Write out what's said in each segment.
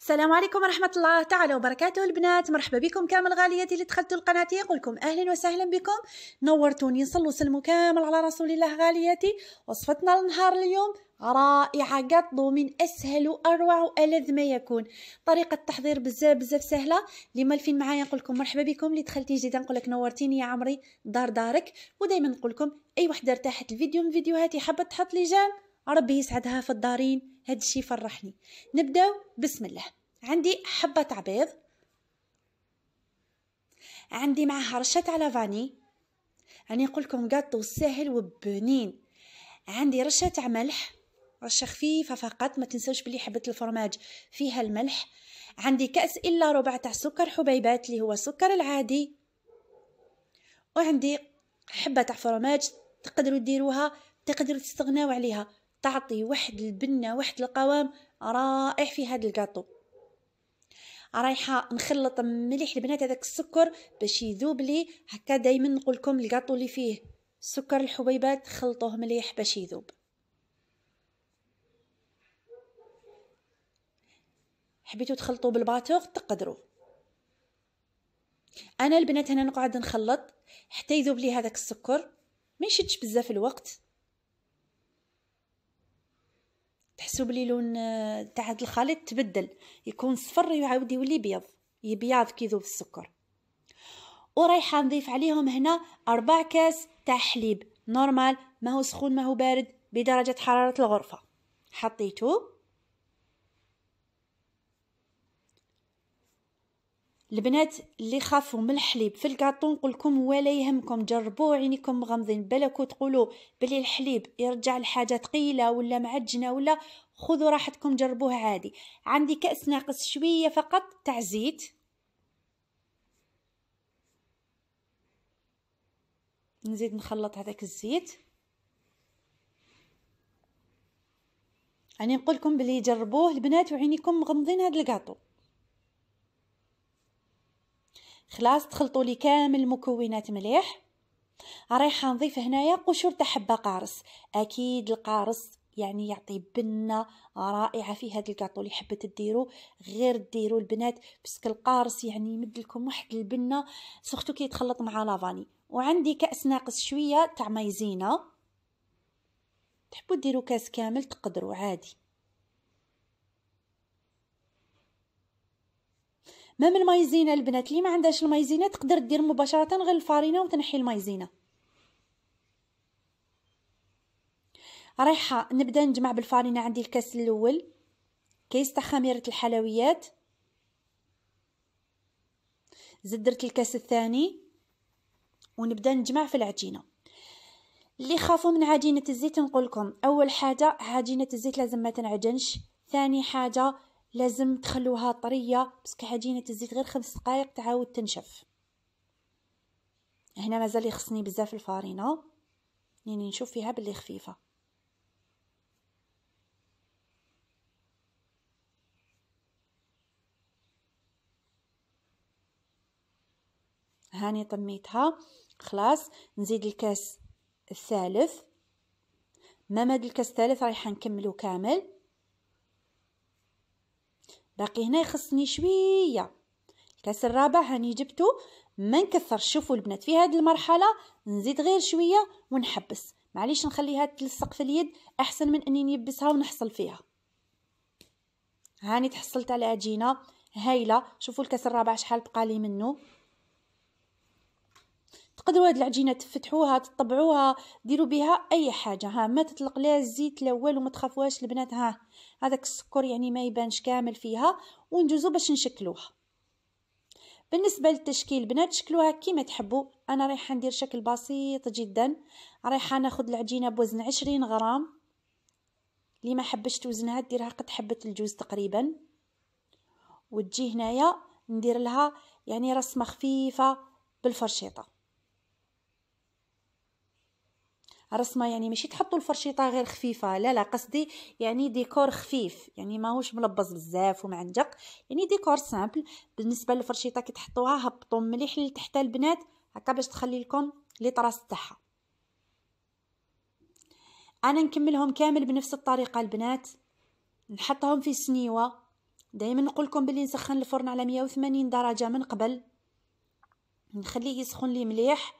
السلام عليكم ورحمة الله تعالى وبركاته البنات مرحبا بكم كامل غالياتي اللي دخلتوا لقناتي يقولكم أهلا وسهلا بكم نورتوني صلوا سلموا كامل على رسول الله غالياتي وصفتنا لنهار اليوم رائعة قطو من أسهل وأروع وألذ ما يكون طريقة التحضير بزاف بزاف سهلة اللي مالفين معايا نقول لكم مرحبا بكم اللي دخلتي جديدة نقول لك نورتيني يا عمري دار دارك ودايما نقول لكم أي وحدة ارتاحت الفيديو من فيديوهاتي حابة تحط لي جام ربي يسعدها في الدارين هاد الشي فرحني نبداو بسم الله عندي حبة عبيض عندي معها رشة على فاني راني نقول لكم قاطو ساهل وبنين عندي رشة تاع ملح رشة خفيفة فقط ما تنسوش بلي حبة الفرماج فيها الملح عندي كأس إلا ربع تاع سكر حبيبات اللي هو السكر العادي وعندي حبة تاع فرماج تقدروا ديروها تقدروا تستغناو عليها تعطي واحد البنة واحد القوام رائع في هذا الكاطو رايحه نخلط مليح البنات هذاك السكر باش يذوب لي هكا دائما نقول لكم الكاطو اللي فيه سكر الحبيبات خلطوه مليح باش يذوب حبيتو تخلطوا بالباتور تقدروا انا البنات هنا نقعد نخلط حتى يذوب لي هذاك السكر ما يشدش بزاف الوقت بلي لون آه، تاع هاد الخليط تبدل يكون صفر يعاود يولي بيض يبيض كي يذوب السكر ورايحه نضيف عليهم هنا أربع كاس تاع حليب نورمال ما هو سخون ما هو بارد بدرجه حراره الغرفه حطيته البنات اللي خافوا من الحليب في الكاطو نقولكم ولا يهمكم جربوا عينيكم مغمضين بالك تقولوا بلي الحليب يرجع الحاجه ثقيله ولا معجنه ولا خذوا راحتكم جربوها عادي عندي كأس ناقص شوية فقط تاع زيت نزيد نخلط هذاك الزيت راني يعني نقول لكم بلي جربوه البنات وعينيكم مغمضين هذا الكاطو خلاص تخلطوا لي كامل المكونات مليح رايحه نضيف هنايا قشور تاع حبه قارص اكيد القارص يعني يعطي بنه رائعه في هذا الكاطو اللي حبت ديرو غير ديرو البنات بسك القارص يعني يمد لكم واحد البنه سورتو كي يتخلط مع لافاني وعندي كاس ناقص شويه تاع مايزينا تحبوا ديروا كاس كامل تقدروا عادي ما من المايزينا البنات اللي ما عندهاش المايزينا تقدر دير مباشره غير الفارينه وتنحي المايزينا رايحه نبدا نجمع بالفارينه عندي الكاس الاول كيس تاع خميره الحلويات زد درت الكاس الثاني ونبدا نجمع في العجينه اللي خافوا من عجينه الزيت نقول لكم اول حاجه عجينه الزيت لازم ما تنعجنش ثاني حاجه لازم تخلوها طريه باسكو عجينه الزيت غير خمس دقائق تعاود تنشف هنا مازال يخصني بزاف الفارينه يعني نشوف فيها باللي خفيفه هاني طميتها خلاص نزيد الكاس الثالث ما مد الكاس الثالث رايحه نكملو كامل باقي هنا يخصني شويه الكاس الرابع هاني جبتو ما نكثرش شوفوا البنات في هذه المرحله نزيد غير شويه ونحبس معليش نخليها تلصق في اليد احسن من اني نيبسها ونحصل فيها هاني تحصلت على عجينه هايله شوفوا الكاس الرابع شحال بقالي منه تقدروا هاد العجينه تفتحوها تطبعوها ديروا بها اي حاجه ها ما تطلق لا الزيت لا والو ما تخافوهاش البنات ها هذاك السكر يعني ما يبانش كامل فيها وندوزو باش نشكلوها بالنسبه للتشكيل بنات شكلوها كيما تحبوا انا رايحه ندير شكل بسيط جدا رايحه ناخذ العجينه بوزن 20 غرام اللي ما حبش توزنها ديرها قد حبه الجوز تقريبا وتجي هنايا ندير لها يعني رسمه خفيفه بالفرشيطه رسمه يعني ماشي تحطوا الفرشيطه غير خفيفه لا لا قصدي يعني ديكور خفيف يعني ماهوش ملبس بزاف ومعندق يعني ديكور سامبل بالنسبه للفرشيطه كي تحطوها هبطوا مليح لتحت البنات هكا باش تخلي لكم لي طراس تاعها انا نكملهم كامل بنفس الطريقه البنات نحطهم في سنيوه دائما نقول لكم بلي نسخن الفرن على 180 درجه من قبل نخليه يسخن لي مليح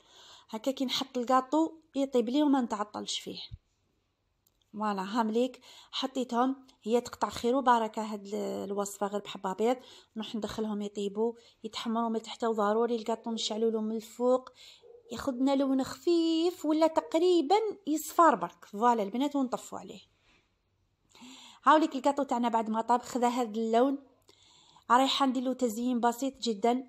هكا كي نحط الكاطو يطيب لي وما نتعطلش فيه فوالا هامليك حطيتهم هي تقطع خير وبركه هاد الوصفه غير بحبة بيض نروح ندخلهم يطيبوا يتحمروا من تحت وضروري الكاطو نشعلوا له من الفوق ياخذنا لون خفيف ولا تقريبا يصفر برك فوالا البنات ونطفوا عليه هاوليك الكاطو تاعنا بعد ما طاب خذا هذا اللون رايحه ندير له تزيين بسيط جدا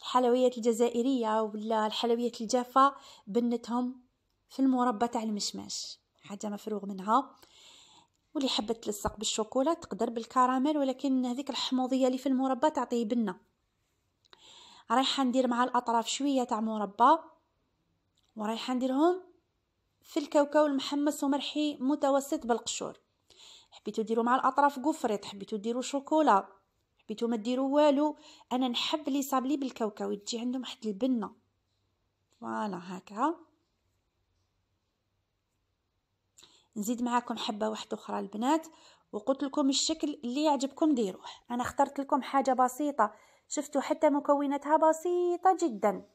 الحلويات الجزائرية ولا الحلويات الجافة بنتهم في المربى تاع المشماش حاجة مفروغ منها واللي حبت تلصق بالشوكولا تقدر بالكراميل ولكن هذيك الحموضية اللي في المربى تعطيه بنة رايحة ندير مع الأطراف شوية تاع مربى ورايحة نديرهم في الكاوكاو المحمص ومرحي متوسط بالقشور حبيتو ديروا مع الأطراف قفريط حبيتو ديروا شوكولا بيتو ما ديروا والو انا نحب لي صابلي بالكاوكاو تجي عندهم واحد البنه فوالا هكا نزيد معاكم حبه واحده اخرى البنات وقلت لكم الشكل اللي يعجبكم ديروه انا اخترت لكم حاجه بسيطه شفتوا حتى مكوناتها بسيطه جدا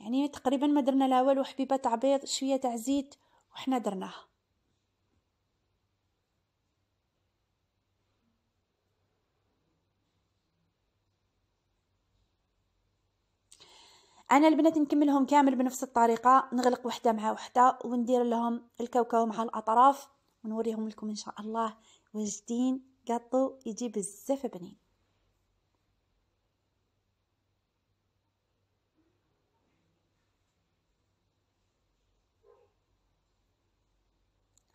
يعني تقريبا ما درنا لا والو حبيبه تاع بيض شويه تاع زيت وحنا درناها انا البنات نكملهم كامل بنفس الطريقه نغلق وحده مع وحده وندير لهم الكاوكاو مع الاطراف ونوريهم لكم ان شاء الله واجدين قطو يجي بزاف بنين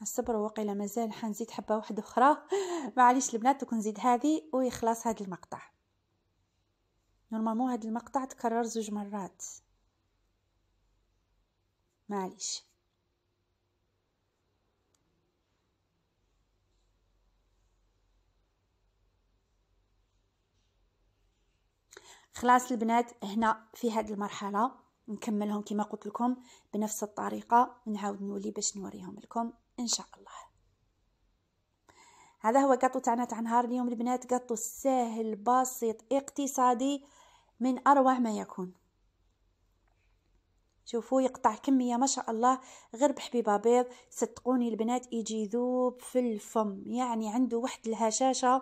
الصبر وقيله مازال حنزيد حبه واحده اخرى معليش البنات نزيد هذه ويخلص هذا المقطع نورمالمون هاد المقطع تكرر زوج مرات معليش خلاص البنات هنا في هاد المرحله نكملهم كما قلت لكم بنفس الطريقه ونعاود نولي باش نوريهم لكم ان شاء الله هذا هو قطو تاعنا تاع نهار اليوم البنات قطو سهل بسيط اقتصادي من اروع ما يكون شوفوا يقطع كميه ما شاء الله غير بحبيبه بيض صدقوني البنات يجي ذوب في الفم يعني عنده واحد الهشاشه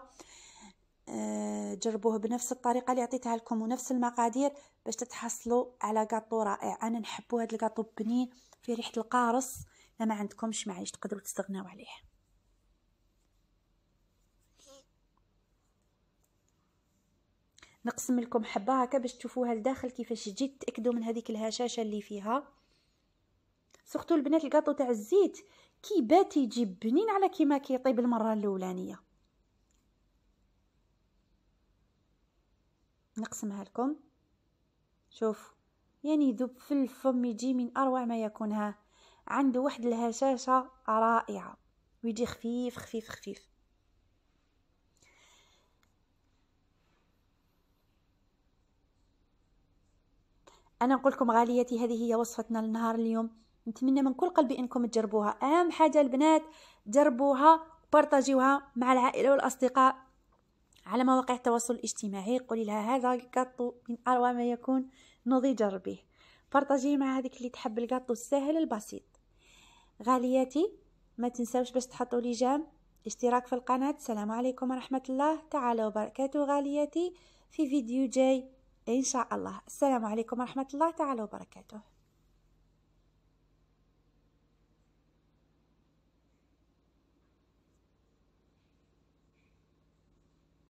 آه، جربوه بنفس الطريقه اللي عطيتها لكم ونفس المقادير باش تتحصلوا على قاطو رائع انا نحبوا هذا القاطو بنين في ريحه القارص لما عندكمش معيش تقدروا تستغناو عليه نقسم لكم حبه هكا باش تشوفوها لداخل كيفاش تجي تاكدوا من هذيك الهشاشه اللي فيها سورتو البنات الكاطو تاع الزيت كي بات يجي بنين على كيما كيطيب المره الاولانيه نقسمها لكم شوف يعني ذوب في الفم يجي من اروع ما يكون عنده واحد الهشاشه رائعه ويجي خفيف خفيف خفيف انا نقول لكم غاليتي هذه هي وصفتنا لنهار اليوم نتمنى من كل قلبي انكم تجربوها اهم حاجه البنات جربوها بارطاجيوها مع العائله والاصدقاء على مواقع التواصل الاجتماعي قولي لها هذا الكاطو من اروع ما يكون نضي جربيه بارطاجيه مع هذيك اللي تحب الكاطو السهل البسيط غالياتي ما تنساوش باش تحطوا لي جام اشتراك في القناه السلام عليكم ورحمه الله تعالى وبركاته غالياتي في فيديو جاي إن شاء الله السلام عليكم ورحمة الله تعالى وبركاته